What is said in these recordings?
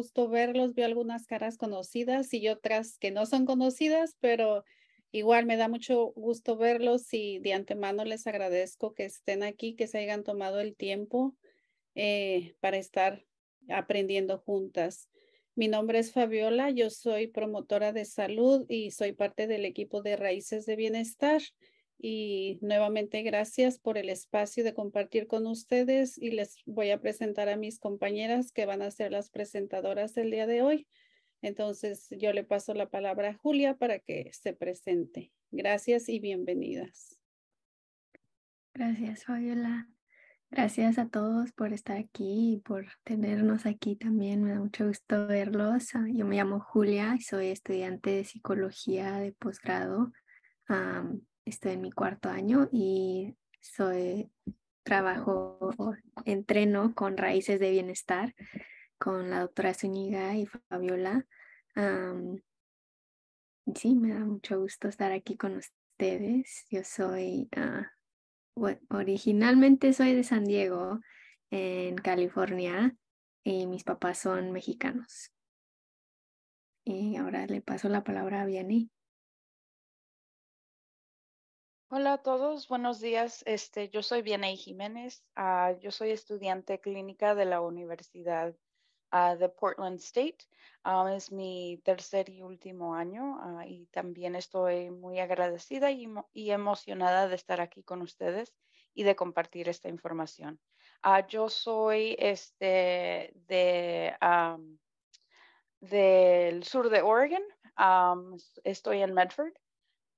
gusto verlos, veo algunas caras conocidas y otras que no son conocidas, pero igual me da mucho gusto verlos y de antemano les agradezco que estén aquí, que se hayan tomado el tiempo eh, para estar aprendiendo juntas. Mi nombre es Fabiola, yo soy promotora de salud y soy parte del equipo de Raíces de Bienestar. Y nuevamente gracias por el espacio de compartir con ustedes y les voy a presentar a mis compañeras que van a ser las presentadoras del día de hoy. Entonces yo le paso la palabra a Julia para que se presente. Gracias y bienvenidas. Gracias, Fabiola. Gracias a todos por estar aquí y por tenernos aquí también. Me da mucho gusto verlos. Yo me llamo Julia y soy estudiante de psicología de posgrado estoy en mi cuarto año y soy, trabajo, entreno con raíces de bienestar con la doctora Zúñiga y Fabiola. sí, me da mucho gusto estar aquí con ustedes. Yo soy, ah, originalmente soy de San Diego, en California, y mis papás son mexicanos. Y ahora le paso la palabra a Vianney. Hola a todos, buenos días. Este, yo soy Vianey Jiménez. Ah, yo soy estudiante clínica de la Universidad ah, de Portland State. Ah, es mi tercer y último año y también estoy muy agradecida y, emocionada de estar aquí con ustedes y de compartir esta información. yo soy este, de, del sur de Oregon. estoy en Medford.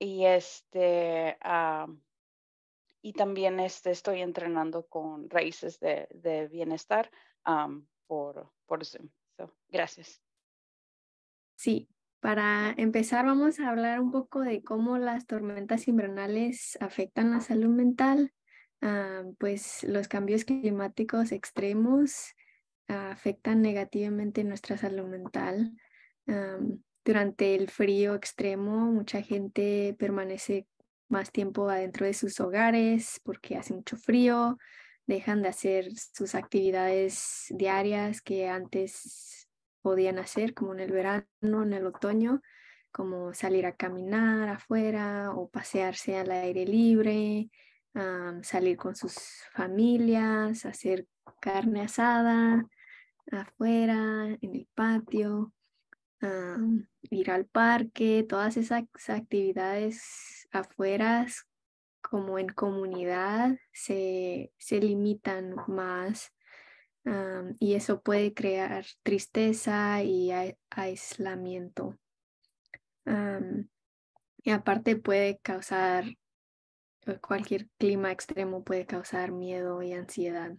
Y este, y también este, estoy entrenando con raíces de, bienestar por, por Zoom. gracias. Sí, para empezar vamos a hablar un poco de cómo las tormentas invernales afectan la salud mental. Ah, pues los cambios climáticos extremos afectan negativamente nuestra salud mental. Durante el frío extremo, mucha gente permanece más tiempo adentro de sus hogares porque hace mucho frío, dejan de hacer sus actividades diarias que antes podían hacer, como en el verano, en el otoño, como salir a caminar afuera o pasearse al aire libre, salir con sus familias, hacer carne asada afuera, en el patio. Ah, mm, ir al parque, todas esas actividades afueras como en comunidad se, limitan más ah, y eso puede crear tristeza y aislamiento. Ah, y aparte puede causar, eh, cualquier clima extremo puede causar miedo y ansiedad.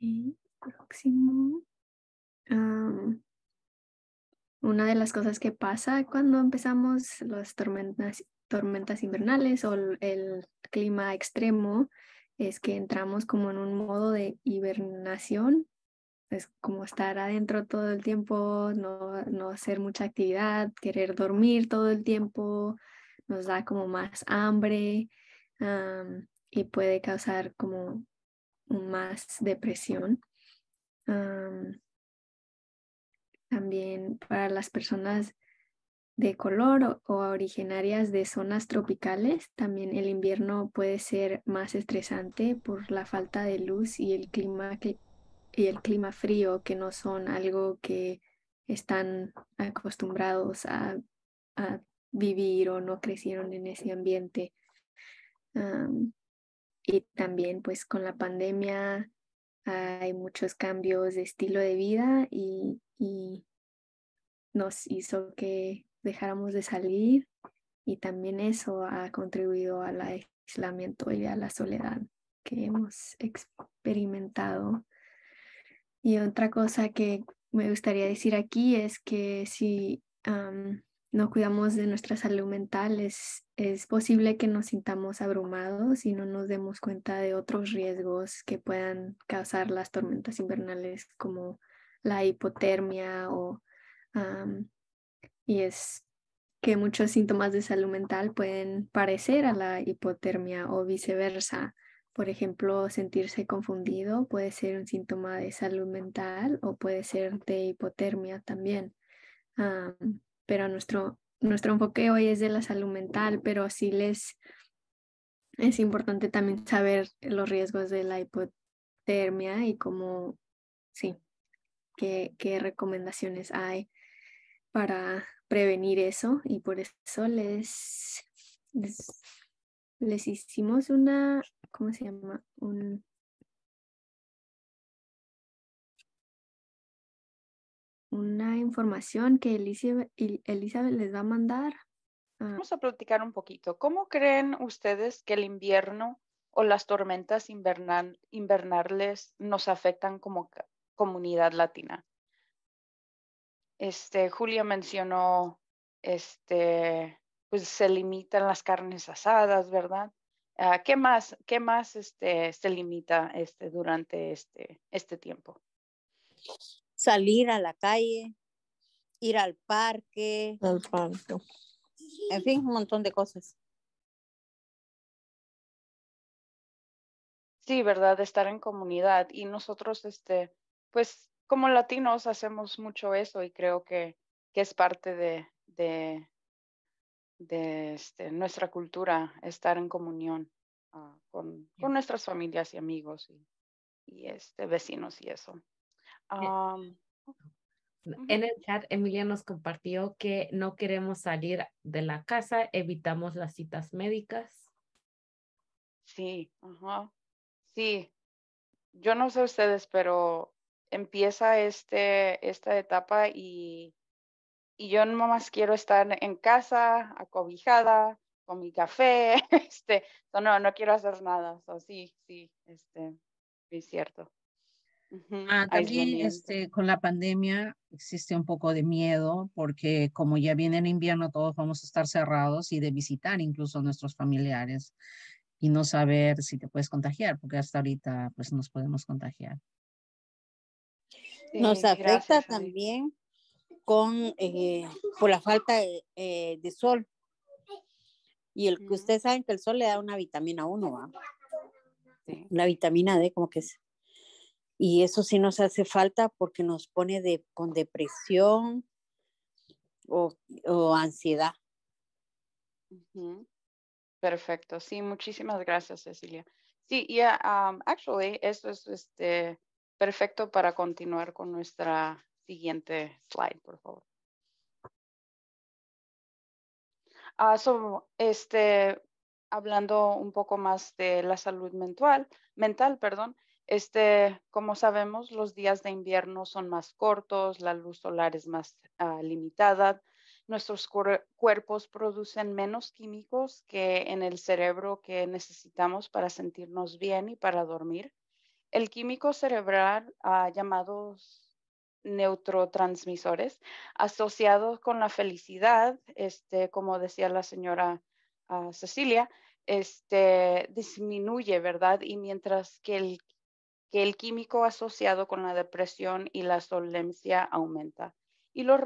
Y próximo. Ah, una de las cosas que pasa cuando empezamos las tormentas, tormentas invernales o el clima extremo es que entramos como en un modo de hibernación, es como estar adentro todo el tiempo, no, no hacer mucha actividad, querer dormir todo el tiempo, nos da como más hambre y puede causar como más depresión también para las personas de color o, originarias de zonas tropicales, también el invierno puede ser más estresante por la falta de luz y el clima, y el clima frío, que no son algo que están acostumbrados a, vivir o no crecieron en ese ambiente. y también pues con la pandemia hay muchos cambios de estilo de vida y y nos hizo que dejáramos de salir y también eso ha contribuido al aislamiento y a la soledad que hemos experimentado. Y otra cosa que me gustaría decir aquí es que si no cuidamos de nuestra salud mental, es, es posible que nos sintamos abrumados y no nos demos cuenta de otros riesgos que puedan causar las tormentas invernales como la hipotermia o, y es que muchos síntomas de salud mental pueden parecer a la hipotermia o viceversa. Por ejemplo, sentirse confundido puede ser un síntoma de salud mental o puede ser de hipotermia también. pero nuestro, nuestro enfoque hoy es de la salud mental, pero sí les es importante también saber los riesgos de la hipotermia y cómo, sí, qué, recomendaciones hay para prevenir eso y por eso les, les, hicimos una, ¿cómo se llama? Un... Una información que Elizabeth, les va a mandar. Ah. Vamos a platicar un poquito. ¿Cómo creen ustedes que el invierno o las tormentas invernal, invernales nos afectan como, comunidad latina. Este, Julia mencionó, este, pues se limitan las carnes asadas, ¿verdad? Ah, ¿Qué más, qué más este, se limita este, durante este, este tiempo? Salir a la calle, ir al parque. Al parque. En fin, un montón de cosas. Sí, ¿verdad? estar en comunidad. Y nosotros, este, pues como latinos hacemos mucho eso y creo que, que es parte de, de, este, nuestra cultura, estar en comunión ah, con, con, nuestras familias y amigos y, este, vecinos y eso. Eh, oh, en el chat, Emilia nos compartió que no queremos salir de la casa, evitamos las citas médicas. Sí, sí. Yo no sé ustedes, pero empieza este, esta etapa y, y yo no más quiero estar en casa, acobijada, con mi café, este, no, no quiero hacer nada, sí, sí, este, es cierto. Ah, también este, con la pandemia existe un poco de miedo porque como ya viene el invierno todos vamos a estar cerrados y de visitar incluso a nuestros familiares y no saber si te puedes contagiar porque hasta ahorita pues nos podemos contagiar. Nos eh, afecta también con, eh, por la falta eh, de, sol. Y el que mm. ustedes saben que el sol le da una vitamina 1, sí. la vitamina D, como que es. Y eso sí nos hace falta porque nos pone de, con depresión o, ansiedad. Perfecto, sí, muchísimas gracias, Cecilia. Sí, y ah, um, actually, eso es este perfecto para continuar con nuestra siguiente slide, por favor. Ah, este, hablando un poco más de la salud mental, mental, perdón, este, como sabemos, los días de invierno son más cortos, la luz solar es más ah, limitada, nuestros cuerpos producen menos químicos que en el cerebro que necesitamos para sentirnos bien y para dormir. El químico cerebral, llamados neurotransmisores, asociados con la felicidad, este, como decía la señora ah, Cecilia, este, disminuye, ¿verdad? Y mientras que el, que el químico asociado con la depresión y la solencia aumenta. Y los,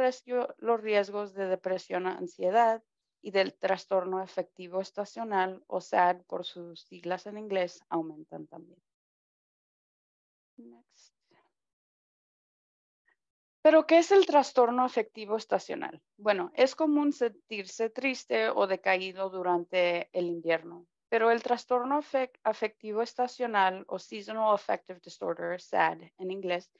los riesgos de depresión, ansiedad y del trastorno afectivo estacional, o SAD por sus siglas en inglés, aumentan también. Pero, ¿qué es el trastorno afectivo estacional? Bueno, es común sentirse triste o decaído durante el invierno, pero el trastorno afectivo estacional o Seasonal Affective Disorder, SAD en inglés,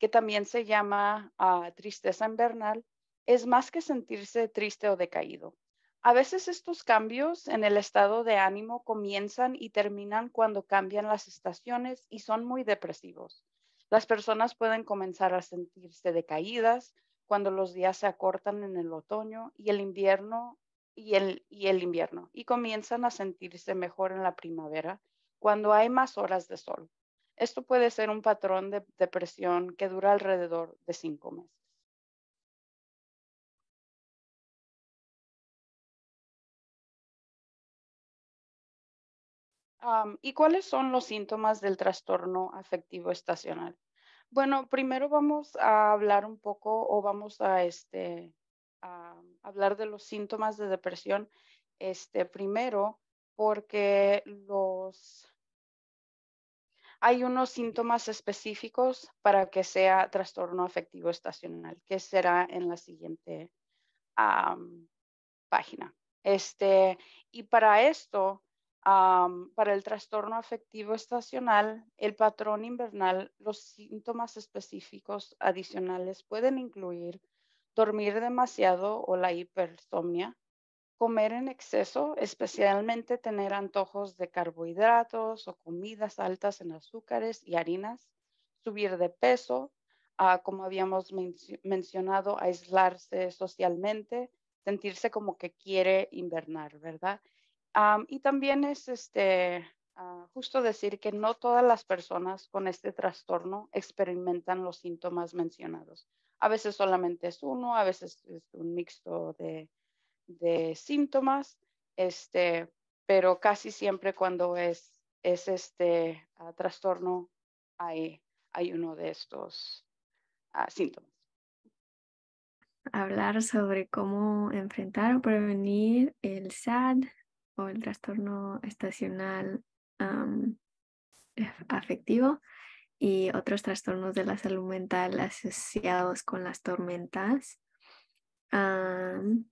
que también se llama ah, tristeza invernal, es más que sentirse triste o decaído. A veces estos cambios en el estado de ánimo comienzan y terminan cuando cambian las estaciones y son muy depresivos. Las personas pueden comenzar a sentirse decaídas cuando los días se acortan en el otoño y el invierno y el, invierno y comienzan a sentirse mejor en la primavera cuando hay más horas de sol. Esto puede ser un patrón de depresión que dura alrededor de cinco meses. ¿Y cuáles son los síntomas del trastorno afectivo estacional? Bueno, primero vamos a hablar un poco o vamos a, este, hablar de los síntomas de depresión este, primero porque los, hay unos síntomas específicos para que sea trastorno afectivo estacional, que será en la siguiente página. Este, y para esto para el trastorno afectivo estacional, el patrón invernal, los síntomas específicos adicionales pueden incluir dormir demasiado o la hipersomnia, comer en exceso, especialmente tener antojos de carbohidratos o comidas altas en azúcares y harinas, subir de peso, como habíamos mencionado, aislarse socialmente, sentirse como que quiere invernar, ¿verdad? y también es este, ah, justo decir que no todas las personas con este trastorno experimentan los síntomas mencionados. A veces solamente es uno, a veces es un mixto de, síntomas, este, pero casi siempre cuando es, es este ah, trastorno hay, uno de estos ah, síntomas hablar sobre cómo enfrentar o prevenir el SAD, o el trastorno estacional eh, afectivo y otros trastornos de la salud mental asociados con las tormentas. una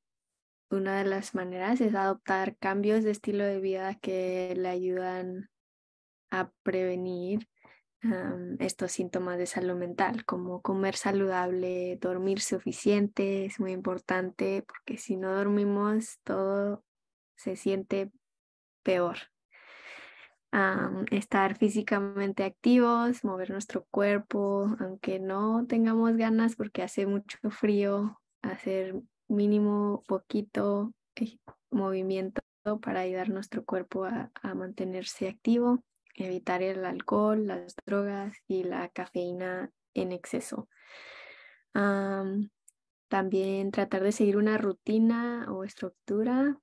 de las maneras es adoptar cambios de estilo de vida que le ayudan a prevenir estos síntomas de salud mental, como comer saludable, dormir suficiente, es muy importante porque si no dormimos todo se siente peor. estar físicamente activos, mover nuestro cuerpo, aunque no tengamos ganas porque hace mucho frío, hacer mínimo poquito movimiento para ayudar nuestro cuerpo a, mantenerse activo, evitar el alcohol, las drogas y la cafeína en exceso. también tratar de seguir una rutina o estructura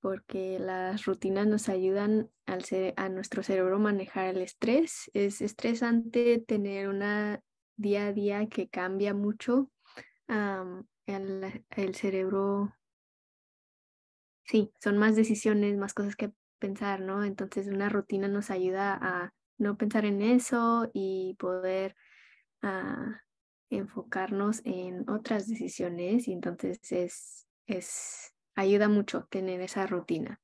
porque las rutinas nos ayudan al a nuestro cerebro a manejar el estrés. Es estresante tener una día a día que cambia mucho. el, cerebro, sí, son más decisiones, más cosas que pensar, ¿no? Entonces una rutina nos ayuda a no pensar en eso y poder ah, enfocarnos en otras decisiones y entonces es ayuda mucho tener esa rutina.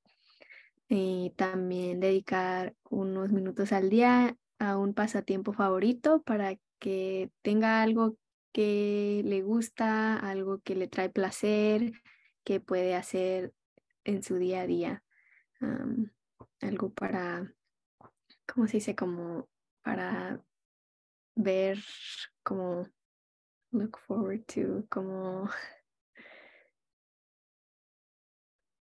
Y eh, también dedicar unos minutos al día a un pasatiempo favorito para que tenga algo que le gusta, algo que le trae placer, que puede hacer en su día a día. algo para, ¿cómo se dice? Como para ver, como look forward to, como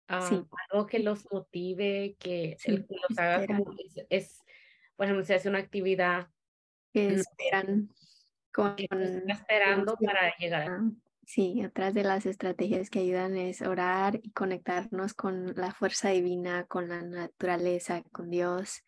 algo que los motive, que, se los haga como es, bueno se hace una actividad que esperan con, esperando para llegar. Sí, otras de las estrategias que ayudan es orar y conectarnos con la fuerza divina, con la naturaleza, con Dios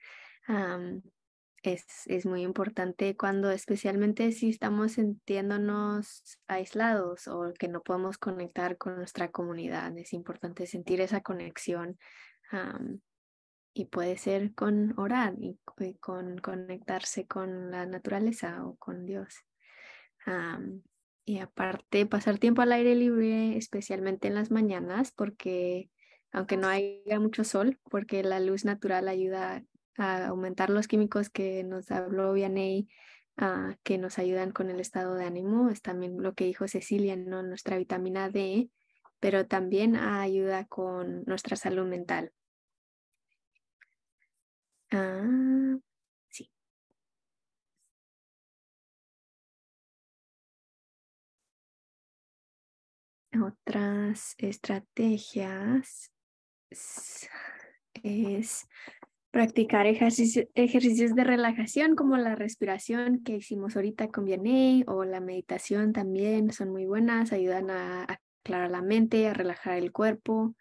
es, muy importante cuando especialmente si estamos sintiéndonos aislados o que no podemos conectar con nuestra comunidad. Es importante sentir esa conexión y puede ser con orar y, con conectarse con la naturaleza o con Dios. y aparte pasar tiempo al aire libre, especialmente en las mañanas, porque aunque no haya mucho sol, porque la luz natural ayuda aumentar los químicos que nos habló Vianey, ah, que nos ayudan con el estado de ánimo, es también lo que dijo Cecilia, nuestra vitamina D, pero también ayuda con nuestra salud mental. Ah, sí. Otras estrategias es practicar ejercicios de relajación como la respiración que hicimos ahorita con Vianney o la meditación también son muy buenas, ayudan a, aclarar la mente, a relajar el cuerpo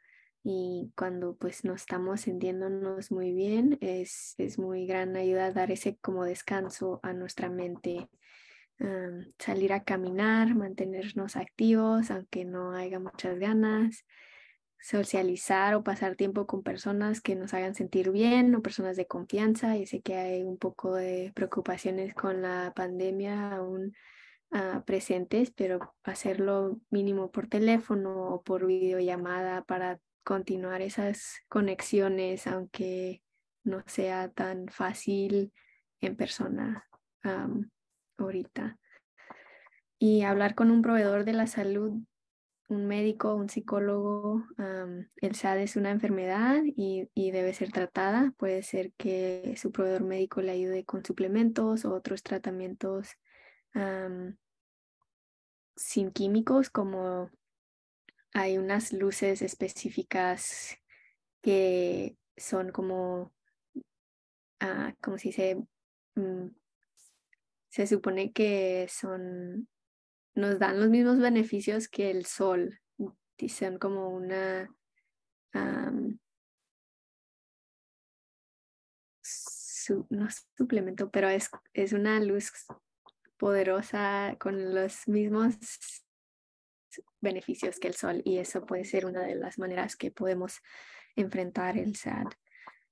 y cuando pues no estamos sintiéndonos muy bien es, muy gran ayuda dar ese como descanso a nuestra mente. salir a caminar, mantenernos activos aunque no haya muchas ganas socializar o pasar tiempo con personas que nos hagan sentir bien o personas de confianza. Y sé que hay un poco de preocupaciones con la pandemia aún ah, presentes, pero hacerlo mínimo por teléfono o por videollamada para continuar esas conexiones, aunque no sea tan fácil en persona ahorita. Y hablar con un proveedor de la salud un médico, un psicólogo, el SAD es una enfermedad y, debe ser tratada. Puede ser que su proveedor médico le ayude con suplementos o otros tratamientos sin químicos, como hay unas luces específicas que son como, ah, como si se, mm, se supone que son nos dan los mismos beneficios que el sol. Dicen como una... no suplemento, pero es, es una luz poderosa con los mismos beneficios que el sol y eso puede ser una de las maneras que podemos enfrentar el SAD.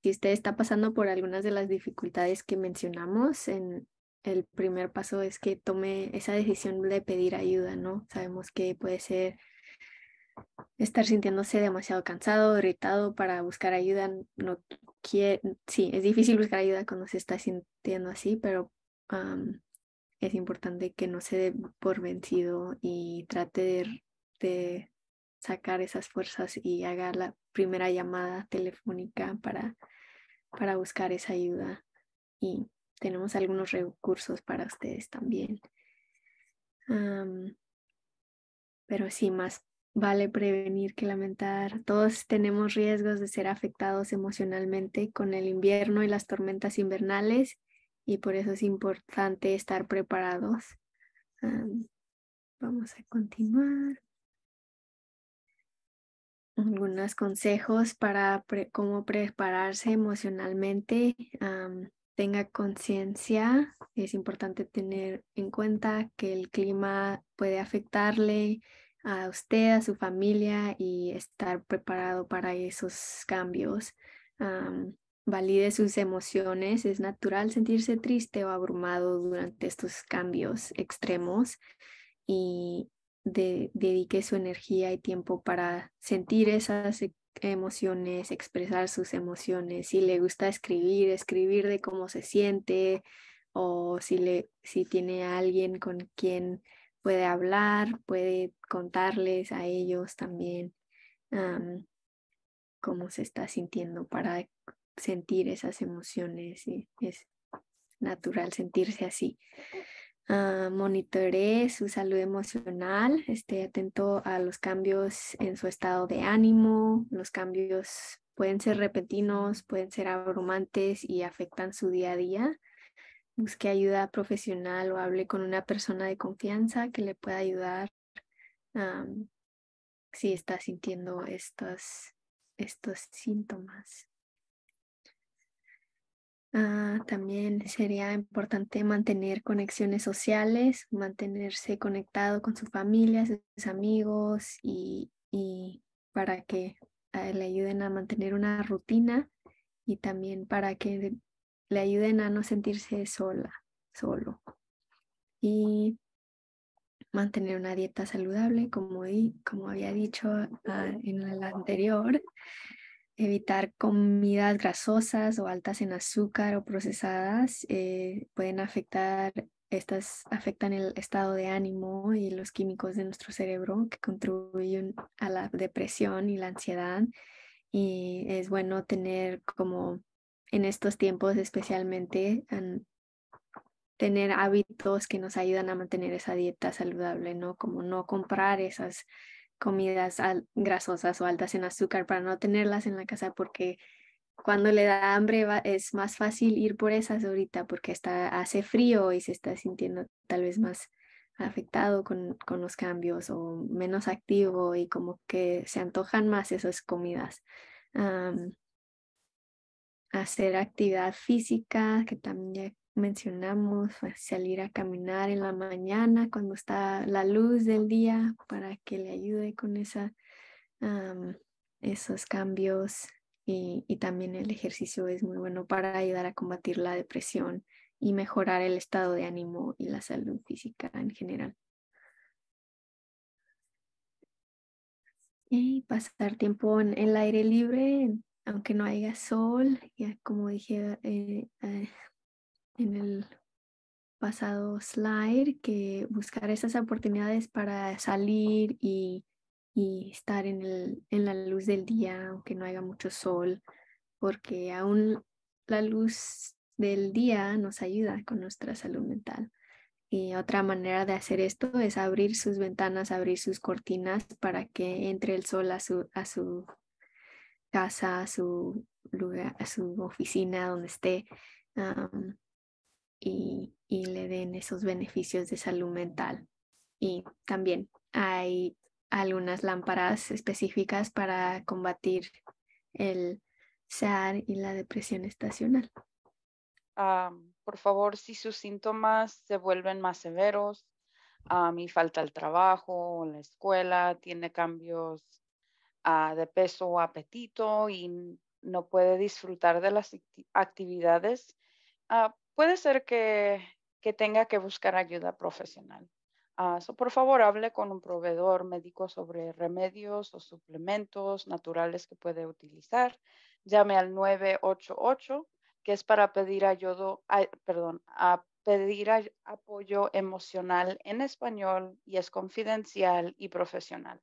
Si usted está pasando por algunas de las dificultades que mencionamos en el primer paso es que tome esa decisión de pedir ayuda, ¿no? Sabemos que puede ser estar sintiéndose demasiado cansado, irritado para buscar ayuda. No quiere, sí, es difícil buscar ayuda cuando se está sintiendo así, pero es importante que no se dé por vencido y trate de, de sacar esas fuerzas y haga la primera llamada telefónica para, para buscar esa ayuda. Y tenemos algunos recursos para ustedes también. pero sí, más vale prevenir que lamentar. Todos tenemos riesgos de ser afectados emocionalmente con el invierno y las tormentas invernales y por eso es importante estar preparados. vamos a continuar. Algunos consejos para cómo prepararse emocionalmente tenga conciencia, es importante tener en cuenta que el clima puede afectarle a usted, a su familia y estar preparado para esos cambios. valide sus emociones, es natural sentirse triste o abrumado durante estos cambios extremos y dedique su energía y tiempo para sentir esas emociones, expresar sus emociones, si le gusta escribir, escribir de cómo se siente o si, le, si tiene alguien con quien puede hablar, puede contarles a ellos también cómo se está sintiendo para sentir esas emociones y es natural sentirse así. Uh, su salud emocional, esté atento a los cambios en su estado de ánimo. Los cambios pueden ser repentinos, pueden ser abrumantes y afectan su día a día. Busque ayuda profesional o hable con una persona de confianza que le pueda ayudar si está sintiendo estos síntomas. Ah, también sería importante mantener conexiones sociales, mantenerse conectado con su familia, sus amigos y, para que eh, le ayuden a mantener una rutina y también para que le ayuden a no sentirse sola, solo. Y mantener una dieta saludable, como, como había dicho ah, en el anterior, Evitar comidas grasosas o altas en azúcar o procesadas eh, pueden afectar, estas afectan el estado de ánimo y los químicos de nuestro cerebro que contribuyen a la depresión y la ansiedad. Y es bueno tener como en estos tiempos especialmente tener hábitos que nos ayudan a mantener esa dieta saludable, ¿no? Como no comprar esas comidas grasosas o altas en azúcar para no tenerlas en la casa porque cuando le da hambre es más fácil ir por esas ahorita porque está, hace frío y se está sintiendo tal vez más afectado con, los cambios o menos activo y como que se antojan más esas comidas. hacer actividad física, que también mencionamos, salir a caminar en la mañana cuando está la luz del día para que le ayude con esa, esos cambios. Y, y también el ejercicio es muy bueno para ayudar a combatir la depresión y mejorar el estado de ánimo y la salud física en general. Y pasar tiempo en el aire libre, aunque no haya sol, ya como dije, eh, eh, en el pasado slide que buscar esas oportunidades para salir y, estar en, el, en, la luz del día, aunque no haya mucho sol, porque aún la luz del día nos ayuda con nuestra salud mental. Y otra manera de hacer esto es abrir sus ventanas, abrir sus cortinas para que entre el sol a su, a su casa, a su lugar, a su oficina, donde esté y, y le den esos beneficios de salud mental. Y también hay algunas lámparas específicas para combatir el SAR y la depresión estacional. Ah, por favor, si sus síntomas se vuelven más severos a ah, y falta el trabajo, la escuela, tiene cambios ah, de peso o apetito y no puede disfrutar de las actividades, puede ser que, tenga que buscar ayuda profesional. Ah, por favor, hable con un proveedor médico sobre remedios o suplementos naturales que puede utilizar. Llame al 988, que es para pedir, ayudo, apoyo emocional en español y es confidencial y profesional.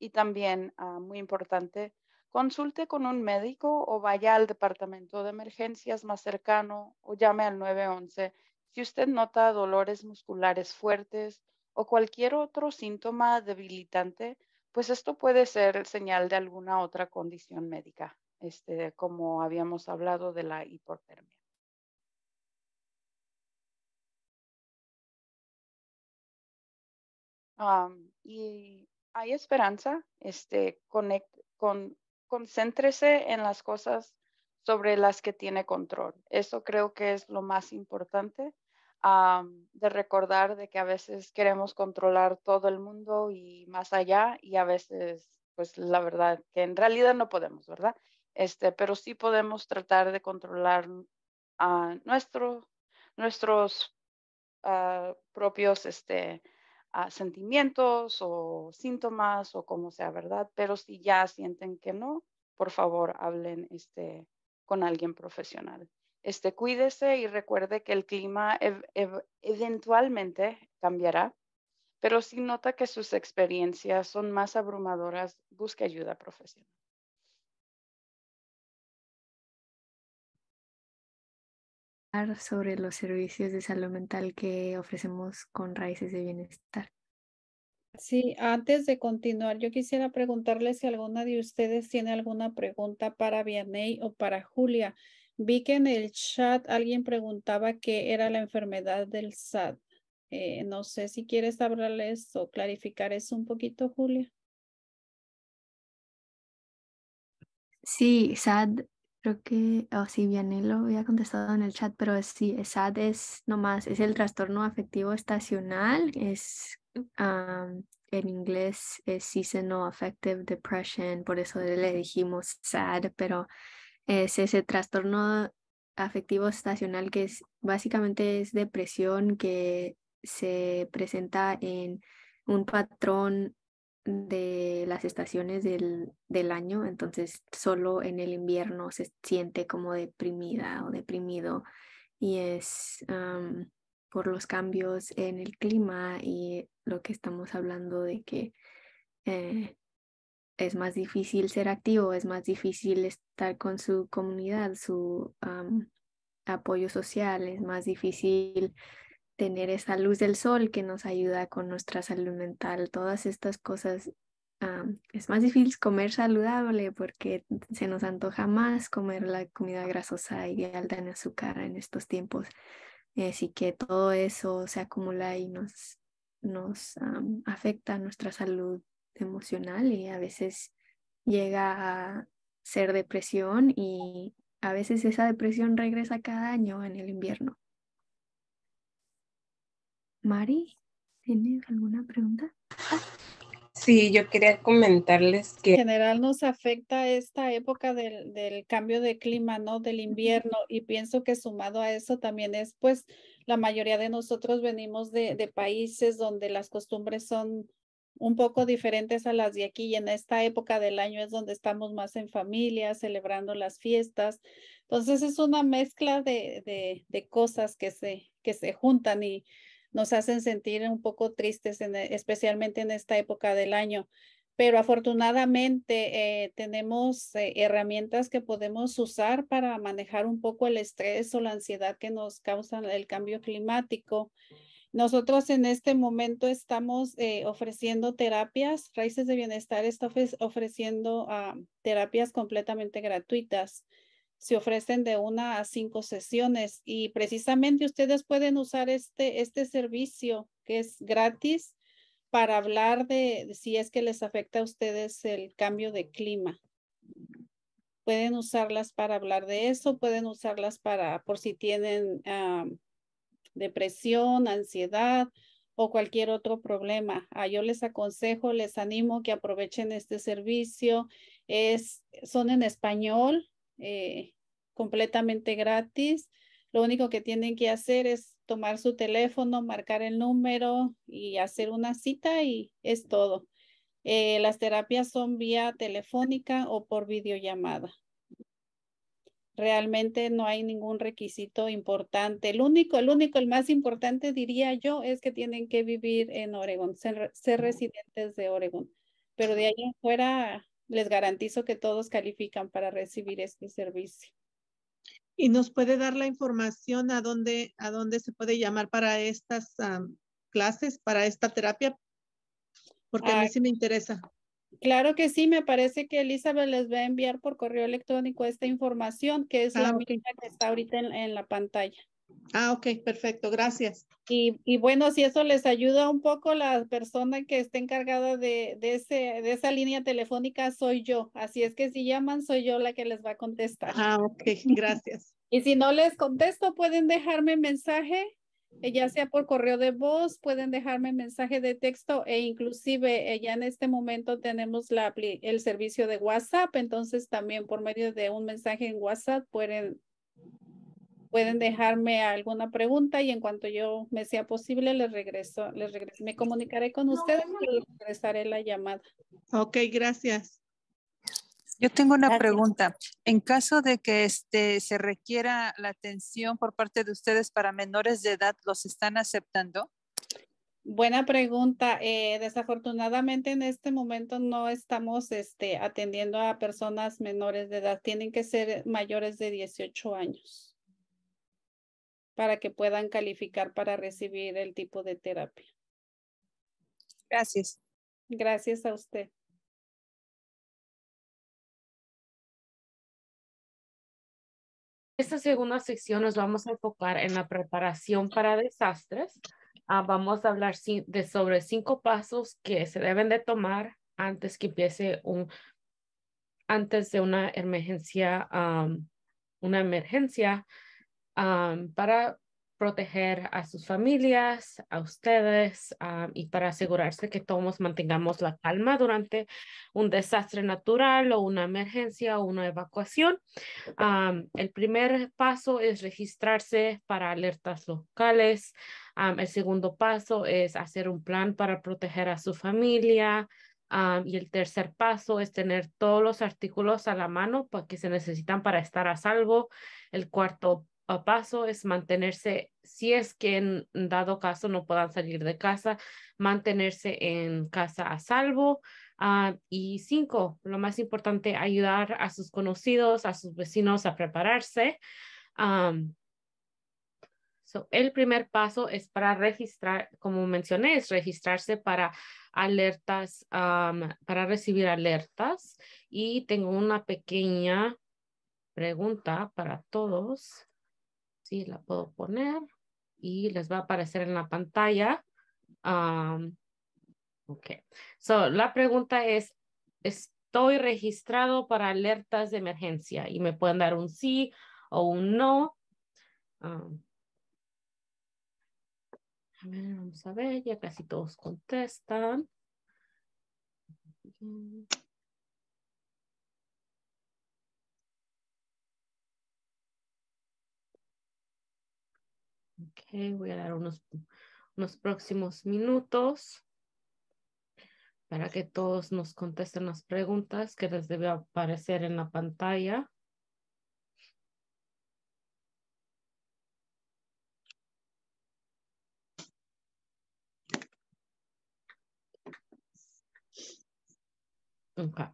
Y también, ah, muy importante, Consulte con un médico o vaya al departamento de emergencias más cercano o llame al 911 si usted nota dolores musculares fuertes o cualquier otro síntoma debilitante, pues esto puede ser señal de alguna otra condición médica, este, como habíamos hablado de la hipotermia. y hay esperanza, este, con, concéntrese en las cosas sobre las que tiene control. Eso creo que es lo más importante de recordar de que a veces queremos controlar todo el mundo y más allá y a veces, pues la verdad, que en realidad no podemos, ¿verdad? Este, pero sí podemos tratar de controlar a ah, nuestros ah, propios este, sentimientos o síntomas o como sea, ¿verdad? Pero si ya sienten que no, por favor hablen este, con alguien profesional. Este, cuídese y recuerde que el clima eventualmente cambiará, pero si nota que sus experiencias son más abrumadoras, busque ayuda profesional. sobre los servicios de salud mental que ofrecemos con Raíces de Bienestar. Sí, antes de continuar, yo quisiera preguntarle si alguna de ustedes tiene alguna pregunta para Vianey o para Julia. Vi que en el chat alguien preguntaba qué era la enfermedad del SAD. Eh, no sé si quieres hablarles o clarificar eso un poquito, Julia. Sí, SAD Creo que, oh sí, él lo había contestado en el chat, pero sí, SAD es nomás, es el trastorno afectivo estacional, es en inglés es Seasonal Affective Depression, por eso le dijimos SAD, pero es ese trastorno afectivo estacional que es básicamente es depresión que se presenta en un patrón de las estaciones del, año, entonces solo en el invierno se siente como deprimida o deprimido y es por los cambios en el clima y lo que estamos hablando de que eh, es más difícil ser activo, es más difícil estar con su comunidad, su apoyo social, es más difícil tener esa luz del sol que nos ayuda con nuestra salud mental, todas estas cosas. Ah, es más difícil comer saludable porque se nos antoja más comer la comida grasosa y alta en azúcar en estos tiempos. Eh, así que todo eso se acumula y nos, nos ah, afecta nuestra salud emocional y a veces llega a ser depresión y a veces esa depresión regresa cada año en el invierno. Mari, ¿tienes alguna pregunta? Sí, yo quería comentarles que... En general nos afecta esta época del, del, cambio de clima, ¿no? Del invierno y pienso que sumado a eso también es pues la mayoría de nosotros venimos de, de países donde las costumbres son un poco diferentes a las de aquí y en esta época del año es donde estamos más en familia, celebrando las fiestas. Entonces es una mezcla de, de, de cosas que se, que se juntan y nos hacen sentir un poco tristes, e, especialmente en esta época del año. Pero afortunadamente eh, tenemos eh, herramientas que podemos usar para manejar un poco el estrés o la ansiedad que nos causa el cambio climático. Nosotros en este momento estamos eh, ofreciendo terapias, Raíces de Bienestar está ofreciendo ah, terapias completamente gratuitas se ofrecen de una a cinco sesiones y precisamente ustedes pueden usar este, este servicio que es gratis para hablar de si es que les afecta a ustedes el cambio de clima. Pueden usarlas para hablar de eso, pueden usarlas para por si tienen ah, depresión, ansiedad o cualquier otro problema. Ah, yo les aconsejo, les animo que aprovechen este servicio. Es, son en español, eh, completamente gratis. Lo único que tienen que hacer es tomar su teléfono, marcar el número y hacer una cita y es todo. Eh, las terapias son vía telefónica o por videollamada. Realmente no hay ningún requisito importante. El único, el único, el más importante diría yo es que tienen que vivir en Oregón, ser, residentes de Oregón. Pero de ahí en fuera les garantizo que todos califican para recibir este servicio. ¿Y nos puede dar la información a dónde, a dónde se puede llamar para estas clases, para esta terapia? Porque a mí ah, sí me interesa. Claro que sí, me parece que Elizabeth les va a enviar por correo electrónico esta información, que es la ah, misma que está ahorita en la pantalla. Ah, ok, perfecto, gracias. Y, bueno, si eso les ayuda un poco, la persona que está encargada de, ese, de esa línea telefónica soy yo. Así es que si llaman, soy yo la que les va a contestar. Ah, ok, gracias. y si no les contesto, pueden dejarme mensaje, eh, ya sea por correo de voz, pueden dejarme mensaje de texto e inclusive eh, ya en este momento tenemos la, el servicio de WhatsApp, entonces también por medio de un mensaje en WhatsApp pueden pueden dejarme alguna pregunta y en cuanto yo me sea posible, les regreso, les regreso. me comunicaré con ustedes y les regresaré la llamada. Ok, gracias. Yo tengo una pregunta. En caso de que este, se requiera la atención por parte de ustedes para menores de edad, ¿los están aceptando? Buena pregunta. Eh, desafortunadamente en este momento no estamos este, atendiendo a personas menores de edad. Tienen que ser mayores de 18 años para que puedan calificar para recibir el tipo de terapia. Gracias. Gracias a usted. Esta segunda sección nos vamos a enfocar en la preparación para desastres. Ah, vamos a hablar de, sobre cinco pasos que se deben de tomar antes que empiece un, antes de una emergencia, una emergencia para proteger a sus familias, a ustedes y para asegurarse que todos mantengamos la calma durante un desastre natural o una emergencia o una evacuación. el primer paso es registrarse para alertas locales. el segundo paso es hacer un plan para proteger a su familia. y el tercer paso es tener todos los artículos a la mano pues, que se necesitan para estar a salvo. El cuarto paso es mantenerse, si es que en dado caso no puedan salir de casa, mantenerse en casa a salvo. Ah, y cinco, lo más importante, ayudar a sus conocidos, a sus vecinos a prepararse. Ah, so, el primer paso es para registrar, como mencioné, es registrarse para alertas, ah, para recibir alertas. Y tengo una pequeña pregunta para todos. Sí, la puedo poner y les va a aparecer en la pantalla. ok, so la pregunta es, ¿estoy registrado para alertas de emergencia? Y me pueden dar un sí o un no. a vamos a ver, ya casi todos contestan. voy a dar unos, próximos minutos para que todos nos contesten las preguntas que les debe aparecer en la pantalla. Okay.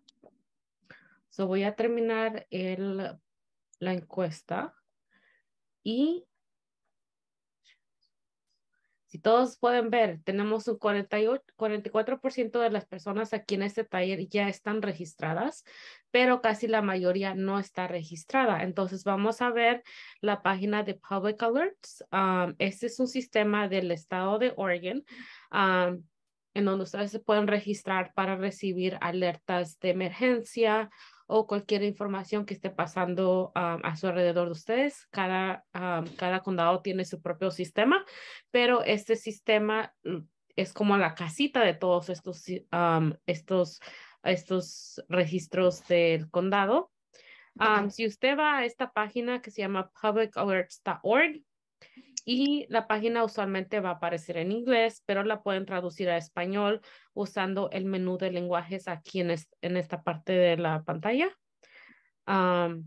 So voy a terminar la encuesta y si todos pueden ver, tenemos un 48, 44% de las personas aquí en este taller ya están registradas, pero casi la mayoría no está registrada. Entonces vamos a ver la página de Public Alerts. Um, este es un sistema del estado de Oregon. Um, en donde ustedes se pueden registrar para recibir alertas de emergencia o cualquier información que esté pasando ah, a su alrededor de ustedes. Cada, ah, cada condado tiene su propio sistema, pero este sistema mm, es como la casita de todos estos, estos, estos registros del condado. Si usted va a esta página que se llama publicalerts.org, y la página usualmente va a aparecer en inglés, pero la pueden traducir a español usando el menú de lenguajes aquí en, en esta parte de la pantalla. si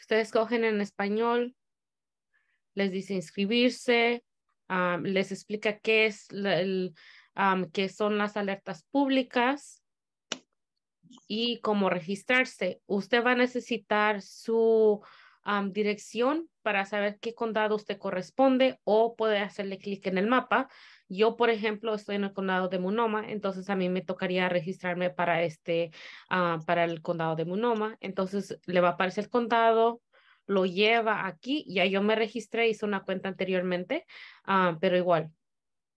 ustedes cogen en español, les dice inscribirse, les explica qué, es el, qué son las alertas públicas y cómo registrarse. Usted va a necesitar su dirección para saber qué condado usted corresponde o puede hacerle clic en el mapa. Yo, por ejemplo, estoy en el condado de Monoma, entonces a mí me tocaría registrarme para este, ah, para el condado de Monoma. Entonces le va a aparecer el condado, lo lleva aquí, ya yo me registré, hice una cuenta anteriormente, ah, pero igual,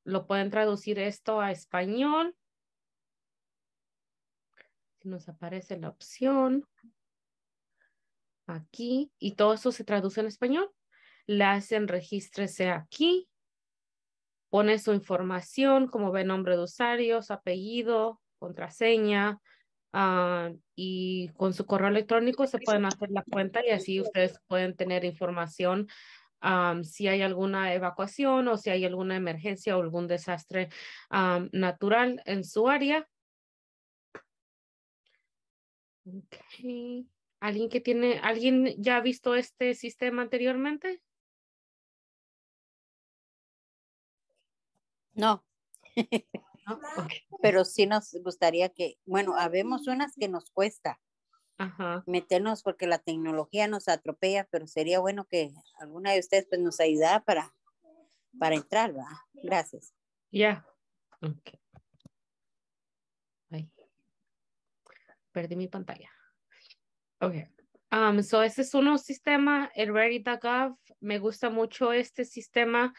lo pueden traducir esto a español. Si Nos aparece la opción aquí, y todo eso se traduce en español. Le hacen registrarse aquí, pone su información, como ve nombre de usuario, apellido, contraseña, ah, y con su correo electrónico se pueden hacer la cuenta y así ustedes pueden tener información ah, si hay alguna evacuación o si hay alguna emergencia o algún desastre ah, natural en su área. Okay. ¿Alguien que tiene, alguien ya ha visto este sistema anteriormente? No. Pero sí nos gustaría que, bueno, habemos unas que nos cuesta meternos porque la tecnología nos atropella, pero sería bueno que alguna de ustedes pues, nos ayudara para, para entrar, ¿verdad? Gracias. Ya. Perdí mi pantalla. Ok. Um, so, este es uno sistema, el Ready.gov. Me gusta mucho este sistema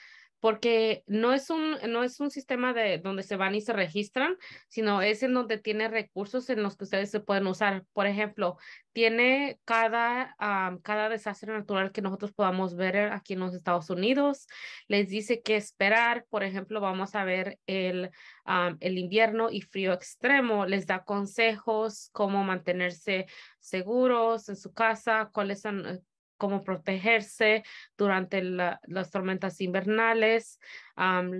porque no es un, no es un sistema de donde se van y se registran, sino es en donde tiene recursos en los que ustedes se pueden usar. Por ejemplo, tiene cada, ah, cada desastre natural que nosotros podamos ver aquí en los Estados Unidos, les dice qué esperar. Por ejemplo, vamos a ver el, ah, el invierno y frío extremo, les da consejos, cómo mantenerse seguros en su casa, cuáles son cómo protegerse durante las tormentas invernales,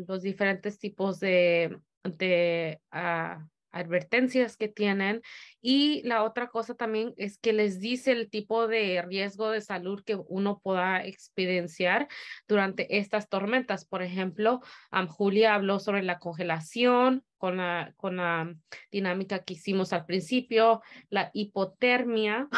los diferentes tipos de, de ah, advertencias que tienen. Y la otra cosa también es que les dice el tipo de riesgo de salud que uno pueda experienciar durante estas tormentas. Por ejemplo, Julia habló sobre la congelación con la, con la dinámica que hicimos al principio, la hipotermia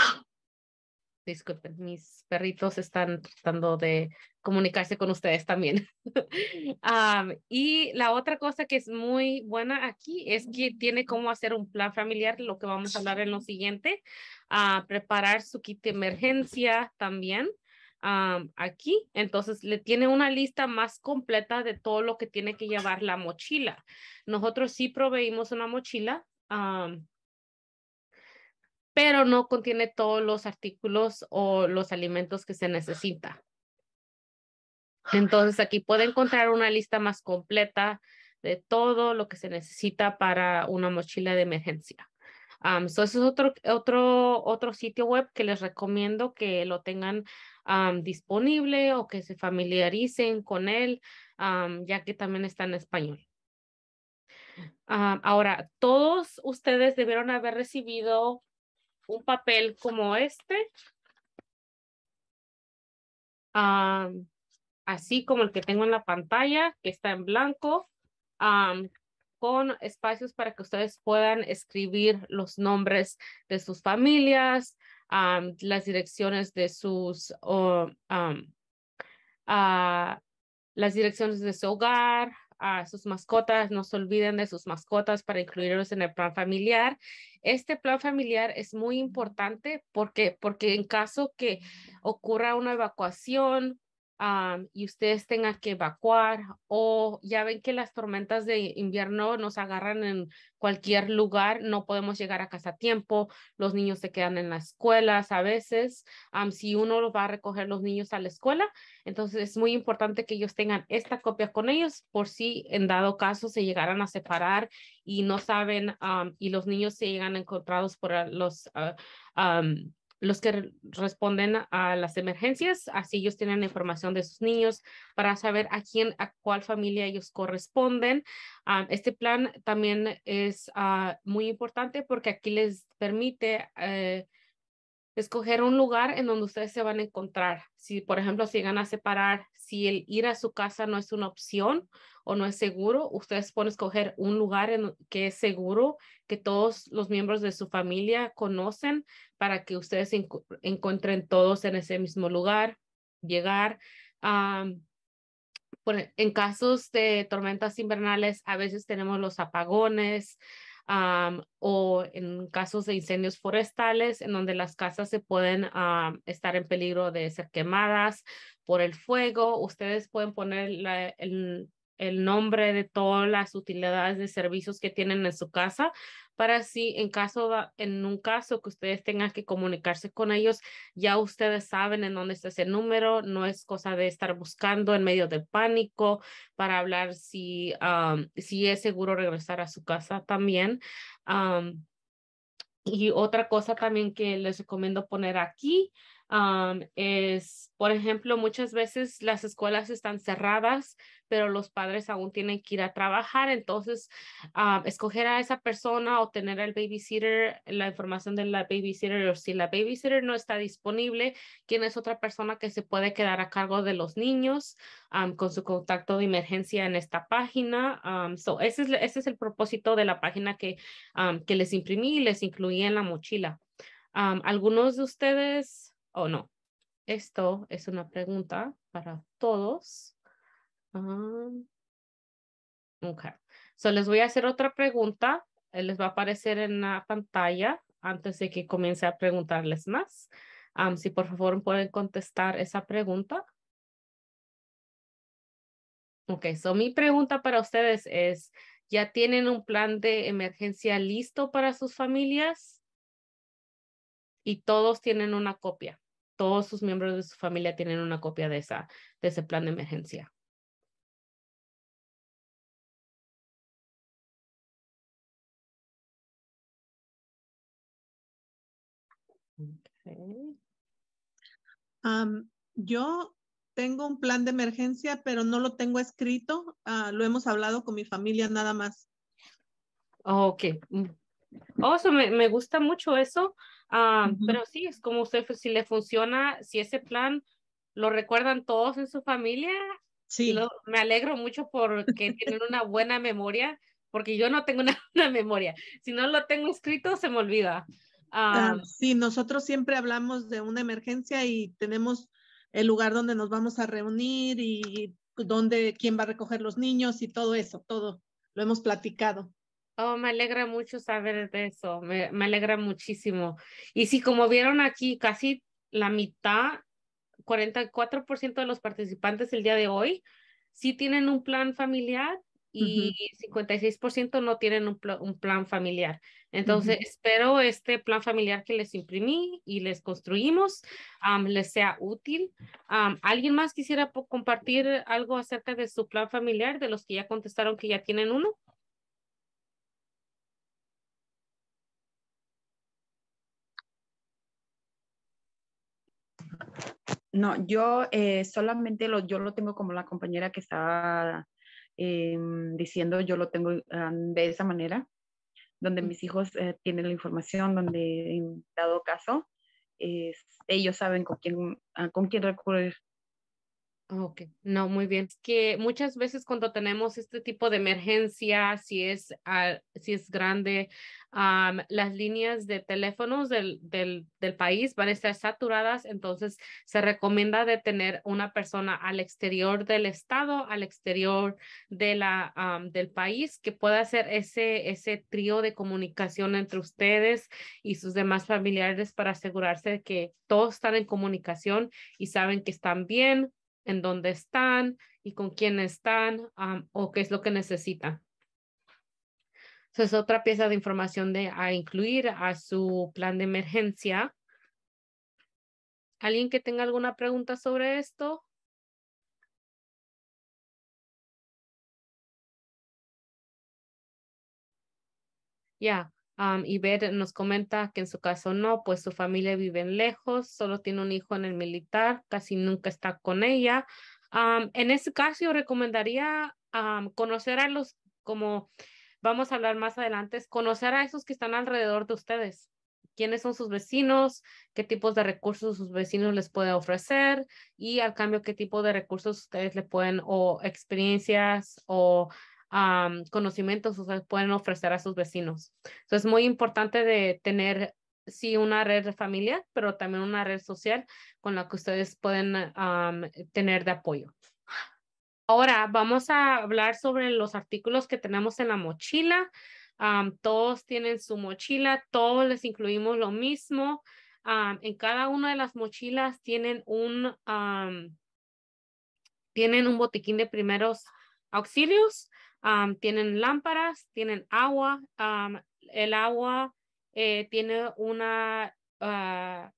Disculpen, mis perritos están tratando de comunicarse con ustedes también. y la otra cosa que es muy buena aquí es que tiene cómo hacer un plan familiar, lo que vamos a hablar en lo siguiente, a preparar su kit de emergencia también. aquí. Entonces, le tiene una lista más completa de todo lo que tiene que llevar la mochila. Nosotros sí proveímos una mochila pero no contiene todos los artículos o los alimentos que se necesita. Entonces aquí puede encontrar una lista más completa de todo lo que se necesita para una mochila de emergencia. eso es otro, otro, otro sitio web que les recomiendo que lo tengan disponible o que se familiaricen con él, ya que también está en español. ahora, todos ustedes debieron haber recibido un papel como este, así como el que tengo en la pantalla, que está en blanco, con espacios para que ustedes puedan escribir los nombres de sus familias, las direcciones de sus, ah, las direcciones de su hogar, a sus mascotas, no se olviden de sus mascotas para incluirlos en el plan familiar. Este plan familiar es muy importante porque, porque en caso que ocurra una evacuación y ustedes tengan que evacuar o ya ven que las tormentas de invierno nos agarran en cualquier lugar, no podemos llegar a casa a tiempo, los niños se quedan en las escuelas a veces, si uno va a recoger los niños a la escuela, entonces es muy importante que ellos tengan esta copia con ellos por si en dado caso se llegaran a separar y no saben y los niños se llegan encontrados por ah, los... Ah, los que responden a las emergencias, así ellos tienen información de sus niños para saber a quién, a cuál familia ellos corresponden. Ah, este plan también es ah, muy importante porque aquí les permite... Eh, escoger un lugar en donde ustedes se van a encontrar. Si, por ejemplo, se llegan a separar, si el ir a su casa no es una opción o no es seguro, ustedes pueden escoger un lugar que es seguro, que todos los miembros de su familia conocen para que ustedes encuentren todos en ese mismo lugar, llegar. E, en casos de tormentas invernales, a veces tenemos los apagones, o en casos de incendios forestales en donde las casas se pueden estar en peligro de ser quemadas por el fuego. Ustedes pueden poner el nombre de todas las utilidades de servicios que tienen en su casa para si en caso en un caso que ustedes tengan que comunicarse con ellos, ya ustedes saben en dónde está ese número, no es cosa de estar buscando en medio del pánico para hablar si si es seguro regresar a su casa también. y otra cosa también que les recomiendo poner aquí um, es, por ejemplo, muchas veces las escuelas están cerradas, pero los padres aún tienen que ir a trabajar, entonces escoger a esa persona o tener al babysitter, la información de la babysitter o si la babysitter no está disponible, quién es otra persona que se puede quedar a cargo de los niños con su contacto de emergencia en esta página. So ese, es, ese es el propósito de la página que, que les imprimí y les incluí en la mochila. algunos de ustedes o no? Esto es una pregunta para todos. Ah, so les voy a hacer otra pregunta. Eh, les va a aparecer en la pantalla antes de que comience a preguntarles más. si por favor pueden contestar esa pregunta. Ok, so mi pregunta para ustedes es, ¿ya tienen un plan de emergencia listo para sus familias? y todos tienen una copia. Todos sus miembros de su familia tienen una copia de, esa, de ese plan de emergencia. Okay. yo tengo un plan de emergencia, pero no lo tengo escrito. Ah, lo hemos hablado con mi familia nada más. Ok. Mm. Oh, me, me, gusta mucho eso. Ah, pero sí, es como usted, si le funciona, si ese plan lo recuerdan todos en su familia, sí. me alegro mucho porque tienen una buena memoria, porque yo no tengo una, buena memoria. Si no lo tengo escrito, se me olvida. Ah, ah, sí, nosotros siempre hablamos de una emergencia y tenemos el lugar donde nos vamos a reunir y pues, dónde, quién va a recoger los niños y todo eso, todo lo hemos platicado. Oh, me alegra mucho saber de eso, me, alegra muchísimo. Y sí, como vieron aquí, casi la mitad, 44% de los participantes el día de hoy, sí tienen un plan familiar y 56% no tienen un, plan familiar. Entonces, espero este plan familiar que les imprimí y les construimos les sea útil. ¿Alguien más quisiera compartir algo acerca de su plan familiar, de los que ya contestaron que ya tienen uno? No, yo eh, solamente lo, yo lo tengo como la compañera que estaba em, diciendo, yo lo tengo ah, de esa manera, donde mm. mis hijos eh, tienen la información, donde en dado caso, ellos saben con quién, ah, con quién recurrir Ok, no, muy bien. que muchas veces cuando tenemos este tipo de emergencia, si es, ah, si es grande, las líneas de teléfonos del, del, del, país van a estar saturadas, entonces se recomienda de tener una persona al exterior del estado, al exterior de la, del país, que pueda hacer ese, ese trío de comunicación entre ustedes y sus demás familiares para asegurarse de que todos están en comunicación y saben que están bien en dónde están y con quién están o qué es lo que necesitan. Esa es otra pieza de información de, a incluir a su plan de emergencia. ¿Alguien que tenga alguna pregunta sobre esto? Ya, y Ver nos comenta que en su caso no, pues su familia vive lejos, solo tiene un hijo en el militar, casi nunca está con ella. en ese caso, yo recomendaría conocer a los, como vamos a hablar más adelante, conocer a esos que están alrededor de ustedes. Quiénes son sus vecinos, qué tipos de recursos sus vecinos les pueden ofrecer y al cambio qué tipo de recursos ustedes le pueden o experiencias o conocimientos ustedes pueden ofrecer a sus vecinos. Entonces, es muy importante de tener, sí, una red de familia, pero también una red social con la que ustedes pueden tener de apoyo. Ahora vamos a hablar sobre los artículos que tenemos en la mochila. todos tienen su mochila, todos les incluimos lo mismo. en cada una de las mochilas tienen un, tienen un botiquín de primeros auxilios tienen lámparas, tienen agua. el agua eh, tiene una, ah,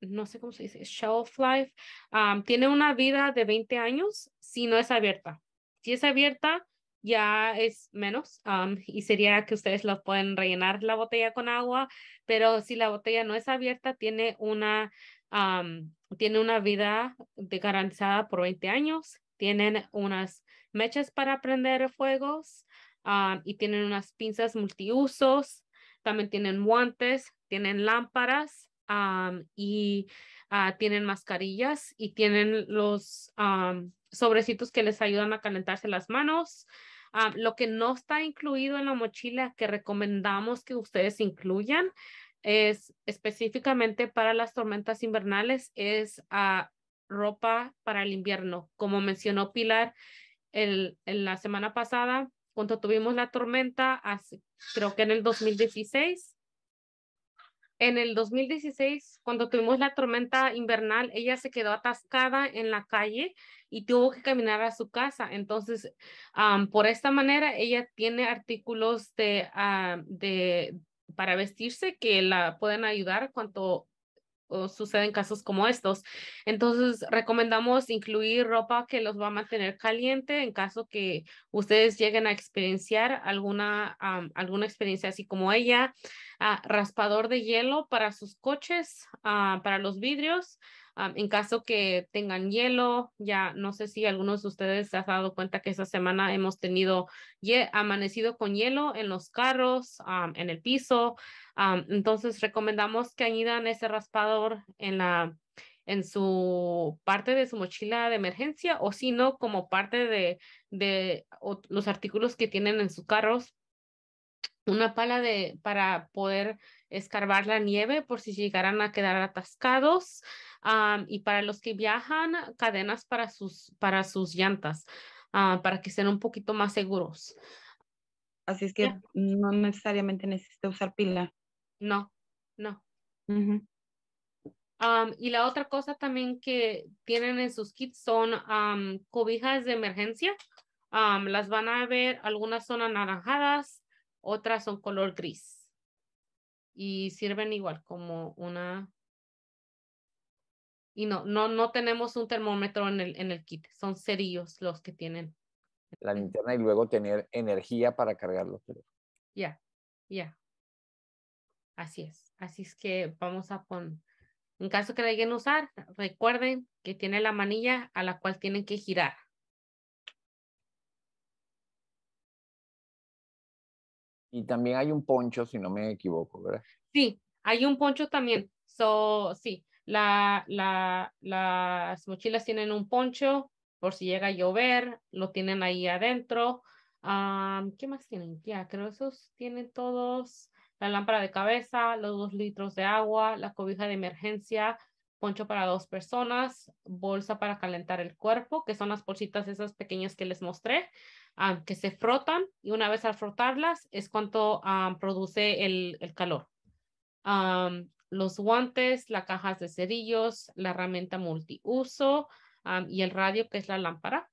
no sé cómo se dice, shelf life. tiene una vida de 20 años si no es abierta. Si es abierta, ya es menos y sería que ustedes lo pueden rellenar la botella con agua, pero si la botella no es abierta, tiene una, tiene una vida de garantizada por 20 años. Tienen unas mechas para prender fuegos ah, y tienen unas pinzas multiusos, también tienen guantes, tienen lámparas ah, y ah, tienen mascarillas y tienen los sobrecitos que les ayudan a calentarse las manos. lo que no está incluido en la mochila que recomendamos que ustedes incluyan es específicamente para las tormentas invernales es ropa para el invierno. Como mencionó Pilar, el, en la semana pasada, cuando tuvimos la tormenta, creo que en el 2016. En el 2016, cuando tuvimos la tormenta invernal, ella se quedó atascada en la calle y tuvo que caminar a su casa. Entonces, por esta manera, ella tiene artículos de, de, para vestirse que la pueden ayudar cuando o suceden casos como estos. Entonces, recomendamos incluir ropa que los va a mantener caliente en caso que ustedes lleguen a experienciar alguna, alguna experiencia así como ella. Ah, raspador de hielo para sus coches, ah, para los vidrios en caso que tengan hielo, ya no sé si algunos de ustedes se han dado cuenta que esta semana hemos tenido amanecido con hielo en los carros, en el piso. entonces recomendamos que añadan ese raspador en la en su parte de su mochila de emergencia o si no como parte de, de los artículos que tienen en sus carros una pala de para poder escarbar la nieve por si llegaran a quedar atascados y para los que viajan, cadenas para sus, para sus llantas, ah, para que sean un poquito más seguros. Así es que no necesariamente necesita usar pila. No, no. y la otra cosa también que tienen en sus kits son cobijas de emergencia. las van a ver, algunas son anaranjadas, otras son color gris y sirven igual como una... Y no, no, no tenemos un termómetro en el, en el kit, son cerillos los que tienen. La linterna y luego tener energía para cargarlo. Ya, ya. Así es. Así es que vamos a poner, en caso que la lleguen a usar, recuerden que tiene la manilla a la cual tienen que girar. Y también hay un poncho, si no me equivoco, ¿verdad? Sí, hay un poncho también. So, sí, la, las mochilas tienen un poncho por si llega a llover, lo tienen ahí adentro. Ah, ¿Qué más tienen? Ya, creo que esos tienen todos la lámpara de cabeza, los dos litros de agua, la cobija de emergencia, poncho para dos personas, bolsa para calentar el cuerpo, que son las bolsitas esas pequeñas que les mostré, Ah, que se frotan y una vez al frotarlas es cuanto ah, produce el, el calor. Ah, los guantes, las cajas de cerillos, la herramienta multiuso y el radio que es la lámpara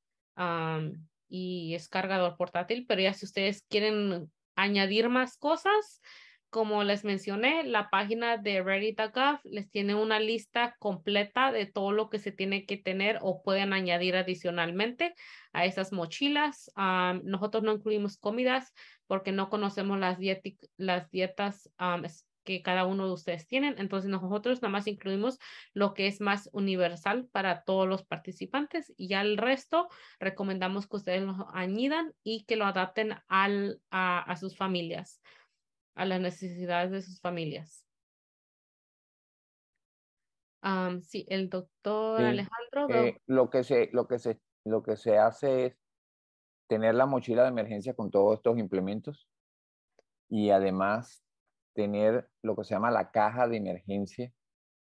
y es cargador portátil, pero ya si ustedes quieren añadir más cosas, como les mencioné, la página de Ready.gov les tiene una lista completa de todo lo que se tiene que tener o pueden añadir adicionalmente a esas mochilas. nosotros no incluimos comidas porque no conocemos las, dietas que cada uno de ustedes tienen. Entonces nosotros nada más incluimos lo que es más universal para todos los participantes y al el resto recomendamos que ustedes lo añadan y que lo adapten al, a sus familias a las necesidades de sus familias. sí, el doctor Alejandro. lo, que se, lo, que se, lo que se hace es tener la mochila de emergencia con todos estos implementos y además tener lo que se llama la caja de emergencia.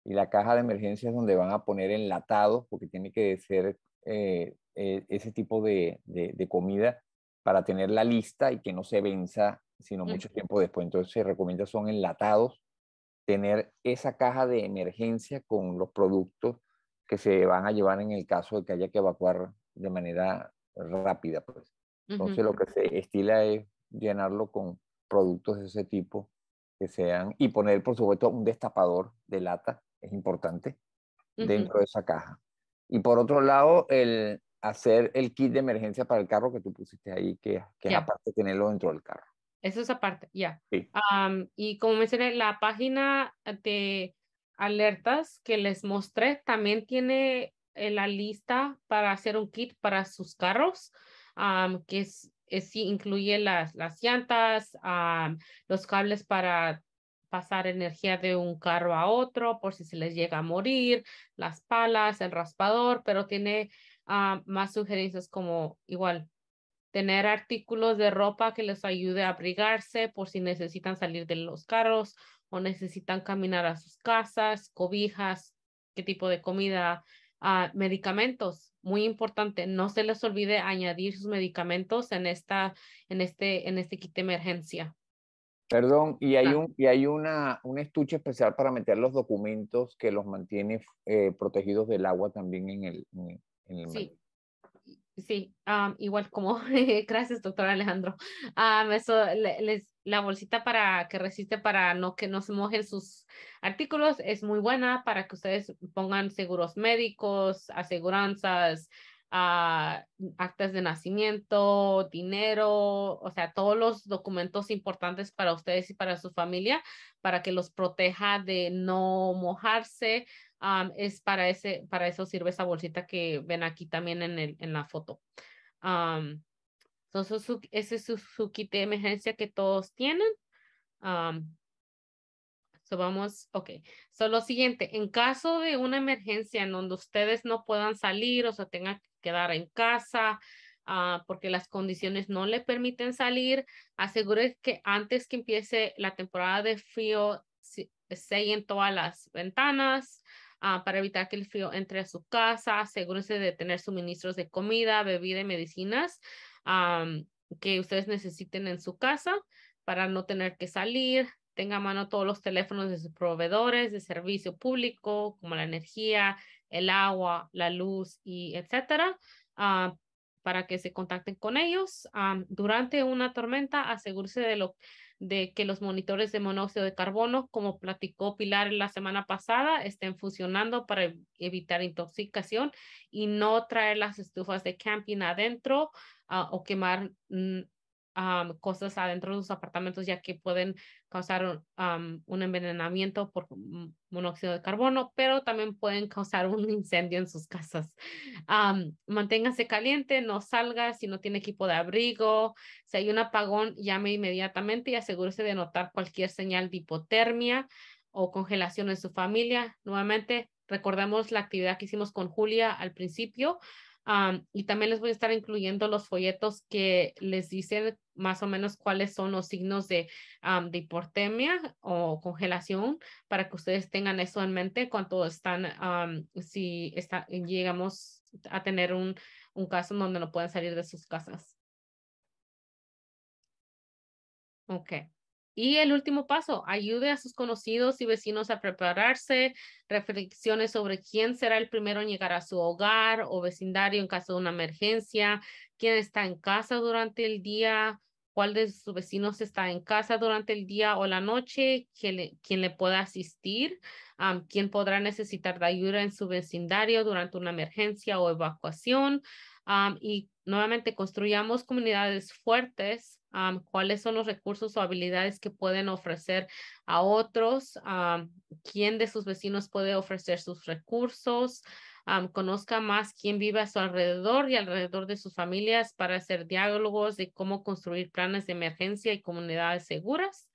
Y la caja de emergencia es donde van a poner enlatados, porque tiene que ser eh, eh, ese tipo de, comida para tener la lista y que no se venza sino mucho tiempo después. Entonces se recomienda son enlatados, tener esa caja de emergencia con los productos que se van a llevar en el caso de que haya que evacuar de manera rápida. Pues. Entonces lo que se estila es llenarlo con productos de ese tipo que sean y poner por supuesto un destapador de lata, es importante, dentro de esa caja. Y por otro lado, el hacer el kit de emergencia para el carro que tú pusiste ahí, que, es aparte tenerlo dentro del carro. Esa es aparte, ya. y como mencioné, la página de alertas que les mostré también tiene eh, la lista para hacer un kit para sus carros, que eh, sí incluye las, las llantas, los cables para pasar energía de un carro a otro por si se les llega a morir, las palas, el raspador, pero tiene más sugerencias como igual tener artículos de ropa que les ayude a abrigarse por si necesitan salir de los carros o necesitan caminar a sus casas, cobijas, qué tipo de comida, ah, medicamentos. Muy importante, no se les olvide añadir sus medicamentos en, esta, en, este, en este kit de emergencia. Perdón, y hay, un, y hay una, un estuche especial para meter los documentos que los mantiene eh, protegidos del agua también en el... En Sí, igual como, gracias doctor Alejandro, eso, les, la bolsita para que resiste para no que no se mojen sus artículos es muy buena para que ustedes pongan seguros médicos, aseguranzas, ah, actas de nacimiento, dinero, o sea, todos los documentos importantes para ustedes y para su familia, para que los proteja de no mojarse, es para ese, para eso sirve esa bolsita que ven aquí también en, el, en la foto. entonces, ese es su, kit de emergencia que todos tienen. Um, so vamos, ok. solo lo siguiente, en caso de una emergencia en donde ustedes no puedan salir o se tengan que quedar en casa, ah, porque las condiciones no le permiten salir. Asegure que antes que empiece la temporada de frío, sellen todas las ventanas, Ah, para evitar que el frío entre a su casa, asegúrense de tener suministros de comida, bebida y medicinas que ustedes necesiten en su casa para no tener que salir, tenga a mano todos los teléfonos de sus proveedores de servicio público, como la energía, el agua, la luz y etcétera, ah, para que se contacten con ellos. durante una tormenta, asegúrese de lo, de que los monitores de monóxido de carbono, como platicó Pilar la semana pasada, estén funcionando para e-, evitar intoxicación y no traer las estufas de camping adentro ah, o quemar mm, cosas adentro de sus apartamentos, ya que pueden causar un envenenamiento por monóxido de carbono, pero también pueden causar un incendio en sus casas. Um, manténgase caliente, no salga si no tiene equipo de abrigo. Si hay un apagón, llame inmediatamente y asegúrese de notar cualquier señal de hipotermia o congelación en su familia. Nuevamente, recordamos la actividad que hicimos con Julia al principio y también les voy a estar incluyendo los folletos que les dicen más o menos cuáles son los signos de, de hipotermia o congelación para que ustedes tengan eso en mente cuando están, si llegamos a tener un, un caso donde no puedan salir de sus casas. Okay. Y el último paso, ayude a sus conocidos y vecinos a prepararse, reflexiones sobre quién será el primero en llegar a su hogar o vecindario en caso de una emergencia, quién está en casa durante el día, cuál de sus vecinos está en casa durante el día o la noche, quién le, quién pueda asistir, quién podrá necesitar de ayuda en su vecindario durante una emergencia o evacuación. y nuevamente construyamos comunidades fuertes cuáles son los recursos o habilidades que pueden ofrecer a otros, quién de sus vecinos puede ofrecer sus recursos, conozca más quién vive a su alrededor y alrededor de sus familias para hacer diálogos de cómo construir planes de emergencia y comunidades seguras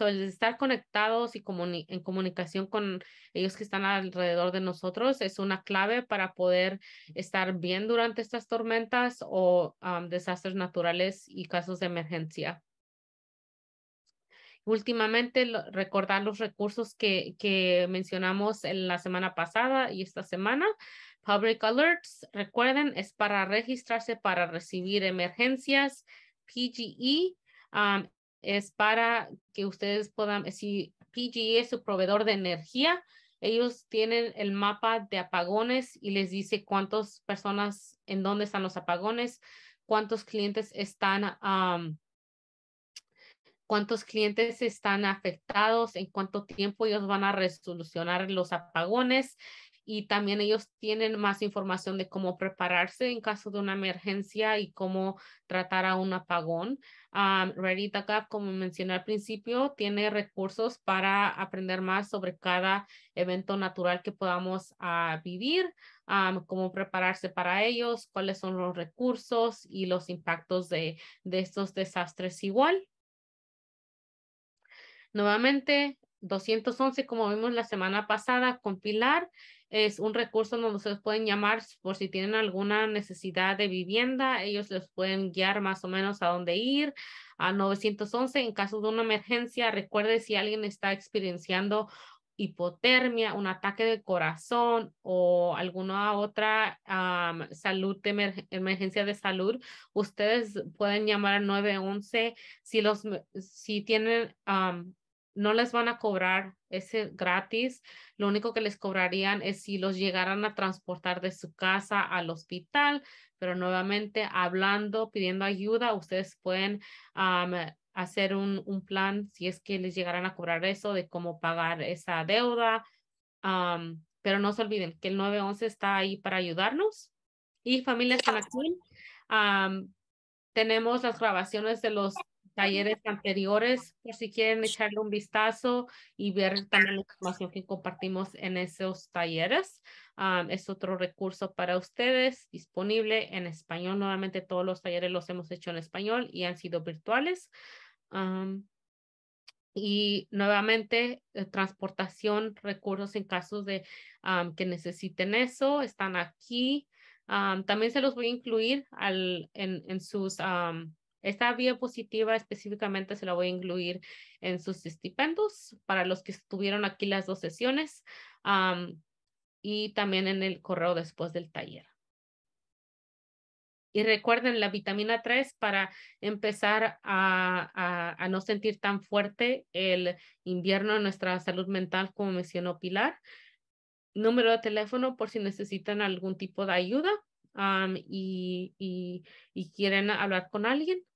el estar conectados y en comunicación con ellos que están alrededor de nosotros es una clave para poder estar bien durante estas tormentas o desastres naturales y casos de emergencia. Últimamente, recordar los recursos que, mencionamos en la semana pasada y esta semana. Public Alerts, recuerden, es para registrarse para recibir emergencias, PGE, es para que ustedes puedan, eh, si PGE es su proveedor de energía, ellos tienen el mapa de apagones y les dice cuántas personas, en dónde están los apagones, cuántos clientes están, cuántos clientes están afectados, en cuánto tiempo ellos van a resolucionar los apagones y también ellos tienen más información de cómo prepararse en caso de una emergencia y cómo tratar a un apagón. Um, como mencioné al principio, tiene recursos para aprender más sobre cada evento natural que podamos ah, vivir, ah, cómo prepararse para ellos, cuáles son los recursos y los impactos de, de estos desastres igual. Nuevamente, 211, como vimos la semana pasada compilar, es un recurso donde ustedes pueden llamar por si tienen alguna necesidad de vivienda. Ellos les pueden guiar más o menos a dónde ir. A 911 en caso de una emergencia. Recuerde si alguien está experienciando hipotermia, un ataque de corazón o alguna otra salud de emergencia de salud, ustedes pueden llamar al 911 si los si tienen no les van a cobrar ese gratis. Lo único que les cobrarían es si los llegaran a transportar de su casa al hospital, pero nuevamente hablando, pidiendo ayuda, ustedes pueden hacer un, plan si es que les llegaran a cobrar eso, de cómo pagar esa deuda. pero no se olviden que el 911 está ahí para ayudarnos. Y familias con acción, tenemos las grabaciones de los talleres anteriores, por si quieren echarle un vistazo y ver también la información que compartimos en esos talleres. Ah, es otro recurso para ustedes disponible en español. Nuevamente todos los talleres los hemos hecho en español y han sido virtuales. y nuevamente, eh, transportación, recursos en casos de que necesiten eso, están aquí. también se los voy a incluir al, en, en sus esta diapositiva específicamente se la voy a incluir en sus estipendios para los que estuvieron aquí las dos sesiones y también en el correo después del taller. Y recuerden la vitamina 3 para empezar a, no sentir tan fuerte el invierno en nuestra salud mental, como mencionó Pilar. Número de teléfono por si necesitan algún tipo de ayuda y, quieren hablar con alguien.